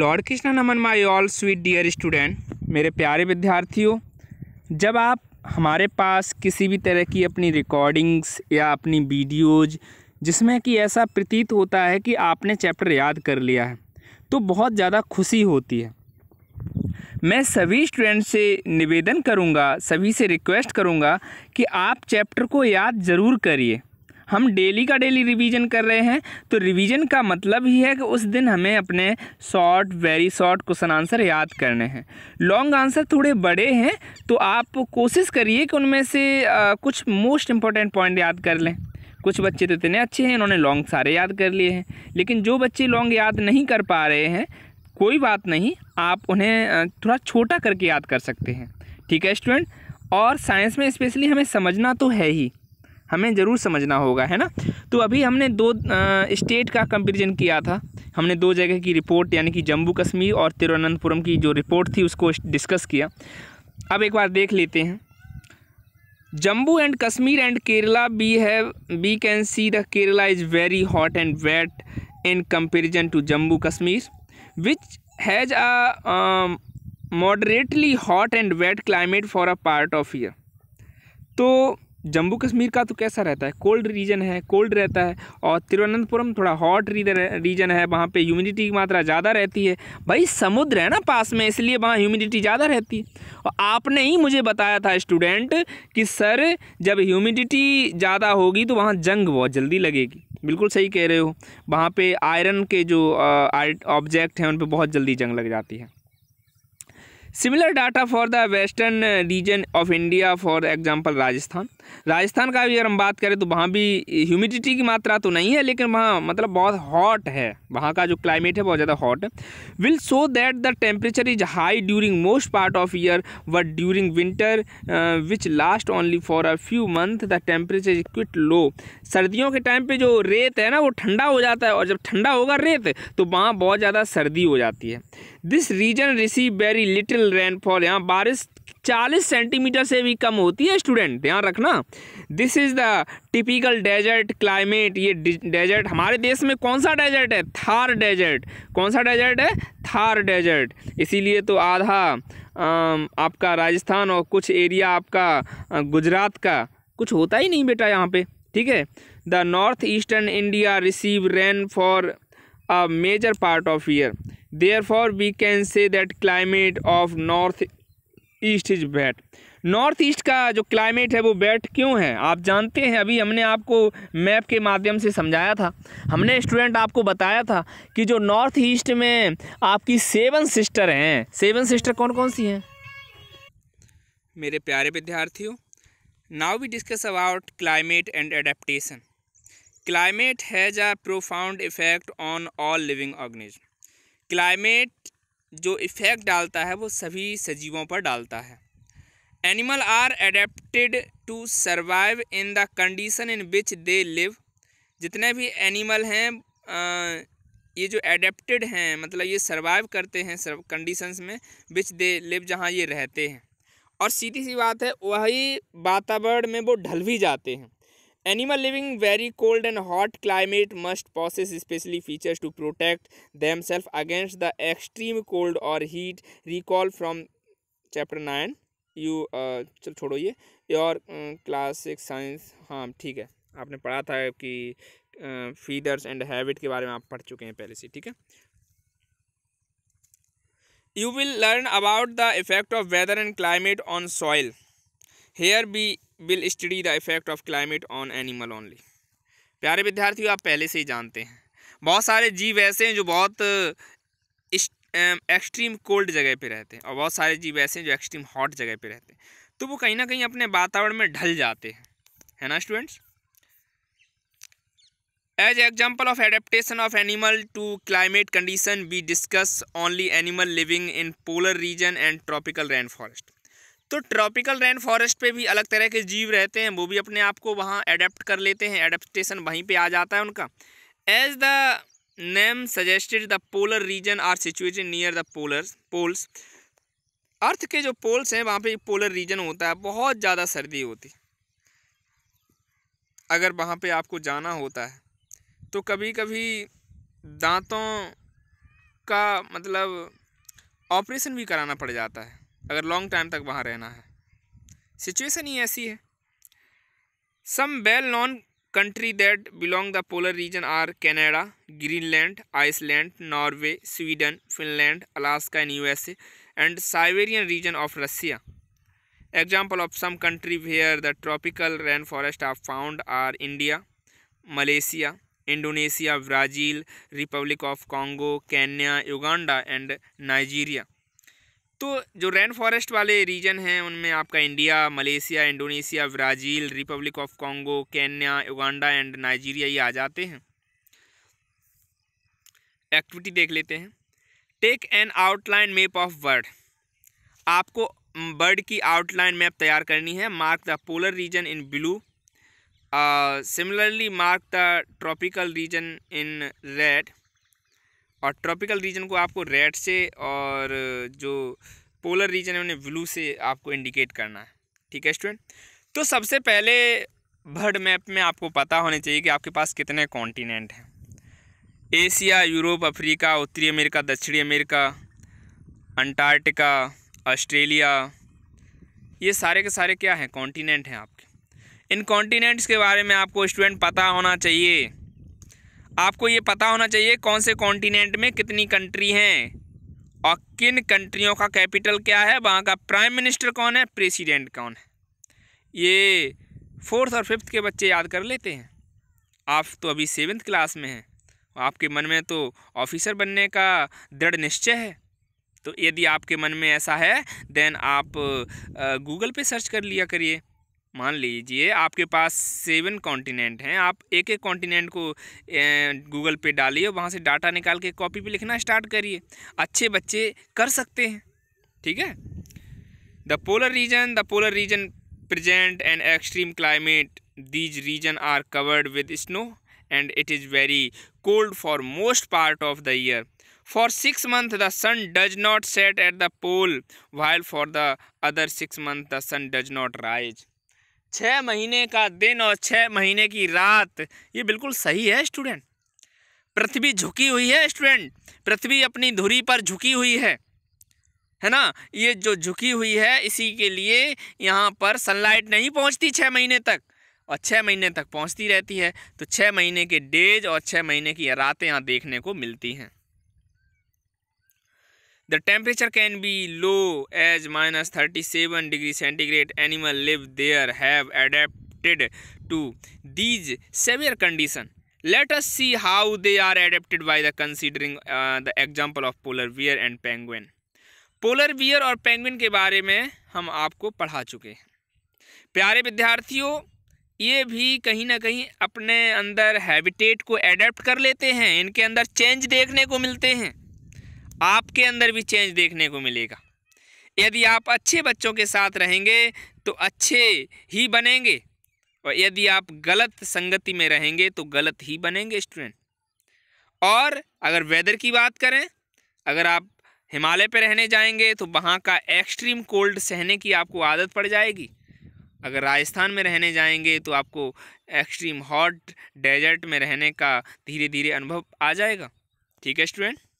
Lord Krishna नमन my all sweet dear student मेरे प्यारे विद्यार्थियों जब आप हमारे पास किसी भी तरह की अपनी रिकॉर्डिंग्स या अपनी वीडियोज जिसमें कि ऐसा प्रतीत होता है कि आपने चैप्टर याद कर लिया है तो बहुत ज़्यादा खुशी होती है मैं सभी स्टूडेंट से निवेदन करूंगा सभी से रिक्वेस्ट करूंगा कि आप चैप्टर को याद ज़रूर करिए हम डेली का डेली रिवीजन कर रहे हैं तो रिवीजन का मतलब ही है कि उस दिन हमें अपने short very short question answer याद करने हैं लॉन्ग आंसर थोड़े बड़े हैं तो आप कोशिश करिए कि उनमें से आ, कुछ मोस्ट इम्पॉर्टेंट पॉइंट याद कर लें कुछ बच्चे तो इतने अच्छे हैं इन्होंने लॉन्ग सारे याद कर लिए हैं लेकिन जो बच्चे लॉन्ग याद नहीं कर पा रहे हैं कोई बात नहीं आप उन्हें थोड़ा छोटा करके याद कर सकते हैं ठीक है स्टूडेंट और साइंस में स्पेशली हमें समझना तो है ही हमें ज़रूर समझना होगा है ना तो अभी हमने दो स्टेट का कंपेरिजन किया था हमने दो जगह की रिपोर्ट यानी कि जम्मू कश्मीर और तिरुवनंतपुरम की जो रिपोर्ट थी उसको डिस्कस किया अब एक बार देख लेते हैं Jammu and Kashmir and Kerala we have we can see the Kerala is very hot and wet in comparison to Jammu Kashmir which has a moderately hot and wet climate for a part of year तो जम्मू कश्मीर का तो कैसा रहता है कोल्ड रीजन है cold रहता है और तिरुवनंतपुरम थोड़ा हॉट रीजन है वहाँ पे ह्यूमिडिटी की मात्रा ज़्यादा रहती है भाई समुद्र है ना पास में इसलिए वहाँ ह्यूमिडिटी ज़्यादा रहती है और आपने ही मुझे बताया था स्टूडेंट कि सर जब ह्यूमिडिटी ज़्यादा होगी तो वहाँ जंग बहुत जल्दी लगेगी बिल्कुल सही कह रहे हो वहाँ पर आयरन के जो ऑब्जेक्ट हैं उन पर बहुत जल्दी जंग लग जाती है similar data for the western region of India for example Rajasthan Rajasthan का भी अगर हम बात करें तो वहाँ भी ह्यूमिडिटी की मात्रा तो नहीं है लेकिन वहाँ मतलब बहुत हॉट है वहाँ का जो क्लाइमेट है बहुत ज़्यादा हॉट है will show that the temperature is high during most part of year but during winter which last only for a few month the temperature is quite low सर्दियों के टाइम पर जो रेत है ना वो ठंडा हो जाता है और जब ठंडा होगा रेत तो वहाँ बहुत ज़्यादा सर्दी हो जाती है this region receive very little rainfall यहाँ बारिश 40 सेंटीमीटर से भी कम होती है स्टूडेंट ध्यान रखना this is the typical desert climate ये डेजर्ट हमारे देश में कौन सा डेजर्ट है थार डेजर्ट कौन सा डेजर्ट है थार डेजर्ट इसीलिए तो आधा आपका राजस्थान और कुछ एरिया आपका गुजरात का कुछ होता ही नहीं बेटा यहाँ पे ठीक है the north eastern India receive rain for a major part of year therefore we can say that climate of north east is wet north east का जो क्लाइमेट है वो बैट क्यों है आप जानते हैं अभी हमने आपको मैप के माध्यम से समझाया था हमने स्टूडेंट आपको बताया था कि जो नॉर्थ ईस्ट में आपकी सेवन सिस्टर हैं सेवन सिस्टर कौन कौन सी हैं मेरे प्यारे विद्यार्थियों now we discuss about climate and adaptation climate has a profound effect on all living organism climate जो इफ़ेक्ट डालता है वो सभी सजीवों पर डालता है animal are adapted to survive in the condition in which they live जितने भी एनिमल हैं ये जो एडेप्टेड हैं मतलब ये सर्वाइव करते हैं कंडीशंस में विच दे लिव जहाँ ये रहते हैं और सीधी सी बात है वही वातावरण में वो ढल भी जाते हैं animal living very cold and hot climate must process specially features to protect them self against the extreme cold और heat recall from chapter nine you चल छोड़ो ये योर क्लासिक साइंस हाँ ठीक है आपने पढ़ा था कि फीडर्स एंड हैबिट के बारे में आप पढ़ चुके हैं पहले से ठीक है you will learn about the effect of weather and climate on soil here we will study the effect of climate on animal only प्यारे विद्यार्थियों आप पहले से ही जानते हैं बहुत सारे जीव ऐसे हैं जो बहुत एक्सट्रीम कोल्ड जगह पे रहते हैं और बहुत सारे जीव ऐसे हैं जो एक्सट्रीम हॉट जगह पे रहते हैं तो वो कहीं ना कहीं अपने वातावरण में ढल जाते हैं है ना students as example of adaptation of animal to climate condition we discuss only animal living in polar region and tropical rain forest तो ट्रॉपिकल रेन फॉरेस्ट पे भी अलग तरह के जीव रहते हैं वो भी अपने आप को वहाँ एडेप्ट कर लेते हैं एडेप्टेशन वहीं पे आ जाता है उनका as the name suggested the polar region are situated near the polar poles earth के जो पोल्स हैं वहाँ पे पोलर रीजन होता है बहुत ज़्यादा सर्दी होती अगर वहाँ पर आपको जाना होता है तो कभी कभी दांतों का मतलब ऑपरेशन भी कराना पड़ जाता है अगर लॉन्ग टाइम तक वहाँ रहना है सिचुएसन ही ऐसी है some well known country that belong the polar region are Canada Greenland Iceland Norway Sweden Finland Alaska and as and Siberian region of Russia example of some country where the tropical rain forest are found are India Malaysia Indonesia Brazil Republic of Congo Kenya Uganda and Nigeria तो जो rain forest वाले region हैं उनमें आपका India Malaysia Indonesia Brazil Republic of Congo Kenya Uganda and Nigeria ये आ जाते हैं एक्टिविटी देख लेते हैं take an outline map of world आपको बर्ड की आउटलाइन मैप तैयार करनी है mark the polar region in blue similarly mark the tropical region in red और ट्रॉपिकल रीजन को आपको रेड से और जो पोलर रीजन है उन्हें ब्लू से आपको इंडिकेट करना है ठीक है स्टूडेंट तो सबसे पहले वर्ल्ड मैप में आपको पता होने चाहिए कि आपके पास कितने कॉन्टिनेंट हैं एशिया यूरोप अफ्रीका उत्तरी अमेरिका दक्षिणी अमेरिका अंटार्कटिका ऑस्ट्रेलिया ये सारे के सारे क्या हैं कॉन्टिनेंट हैं आपके इन कॉन्टिनेंट्स के बारे में आपको स्टूडेंट पता होना चाहिए आपको ये पता होना चाहिए कौन से कॉन्टिनेंट में कितनी कंट्री हैं और किन कंट्रियों का कैपिटल क्या है वहाँ का प्राइम मिनिस्टर कौन है प्रेसिडेंट कौन है ये फोर्थ और फिफ्थ के बच्चे याद कर लेते हैं आप तो अभी सेवन्थ क्लास में हैं आपके मन में तो ऑफिसर बनने का दृढ़ निश्चय है तो यदि आपके मन में ऐसा है देन आप गूगल पे सर्च कर लिया करिए मान लीजिए आपके पास सेवन कॉन्टिनेंट हैं आप एक एक कॉन्टिनेंट को गूगल पे डालिए वहाँ से डाटा निकाल के कॉपी पे लिखना स्टार्ट करिए अच्छे बच्चे कर सकते हैं ठीक है the polar region the polar region present and extreme climate these region are covered with snow and it is very cold for most part of the year for six month the sun does not set at the pole while for the other six month the sun does not rise छः महीने का दिन और छः महीने की रात ये बिल्कुल सही है स्टूडेंट पृथ्वी झुकी हुई है स्टूडेंट पृथ्वी अपनी धुरी पर झुकी हुई है है ना ये जो झुकी हुई है इसी के लिए यहाँ पर सनलाइट नहीं पहुँचती छः महीने तक और छः महीने तक पहुँचती रहती है तो छः महीने के डेज और छः महीने की रातें यहाँ देखने को मिलती हैं the temperature can be low as minus thirty seven degree centigrade animal live there have adapted to these severe condition let us see how they are adapted by the considering the example of polar bear and penguin polar bear और penguin के बारे में हम आपको पढ़ा चुके हैं प्यारे विद्यार्थियों ये भी कहीं ना कहीं अपने अंदर हैबिटेट को एडेप्ट कर लेते हैं इनके अंदर चेंज देखने को मिलते हैं आपके अंदर भी चेंज देखने को मिलेगा यदि आप अच्छे बच्चों के साथ रहेंगे तो अच्छे ही बनेंगे और यदि आप गलत संगति में रहेंगे तो गलत ही बनेंगे स्टूडेंट और अगर वेदर की बात करें अगर आप हिमालय पर रहने जाएंगे तो वहाँ का एक्सट्रीम कोल्ड सहने की आपको आदत पड़ जाएगी अगर राजस्थान में रहने जाएंगे तो आपको एक्सट्रीम हॉट डेजर्ट में रहने का धीरे धीरे अनुभव आ जाएगा ठीक है स्टूडेंट